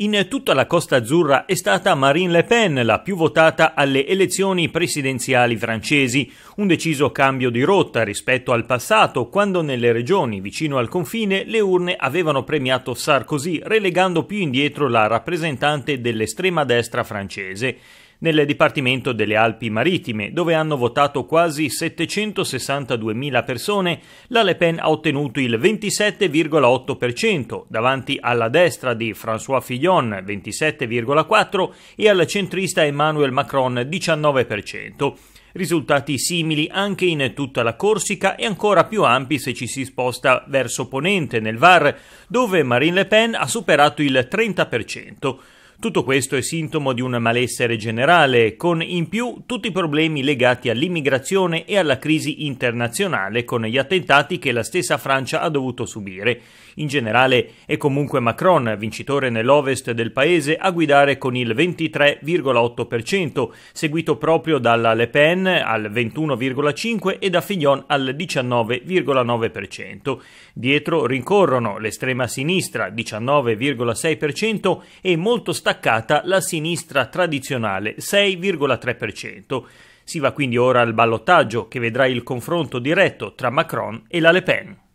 In tutta la Costa Azzurra è stata Marine Le Pen la più votata alle elezioni presidenziali francesi, un deciso cambio di rotta rispetto al passato, quando nelle regioni vicino al confine le urne avevano premiato Sarkozy, relegando più indietro la rappresentante dell'estrema destra francese nel Dipartimento delle Alpi Marittime, dove hanno votato quasi 762.000 persone, la Le Pen ha ottenuto il 27,8%, davanti alla destra di François Fillon 27,4% e al centrista Emmanuel Macron 19%. Risultati simili anche in tutta la Corsica e ancora più ampi se ci si sposta verso ponente nel VAR, dove Marine Le Pen ha superato il 30%. Tutto questo è sintomo di un malessere generale, con in più tutti i problemi legati all'immigrazione e alla crisi internazionale con gli attentati che la stessa Francia ha dovuto subire. In generale è comunque Macron, vincitore nell'ovest del paese, a guidare con il 23,8%, seguito proprio dalla Le Pen al 21,5% e da Fillon al 19,9%. Dietro rincorrono l'estrema sinistra 19,6% e molto stabile staccata la sinistra tradizionale 6,3%. Si va quindi ora al ballottaggio che vedrà il confronto diretto tra Macron e la Le Pen.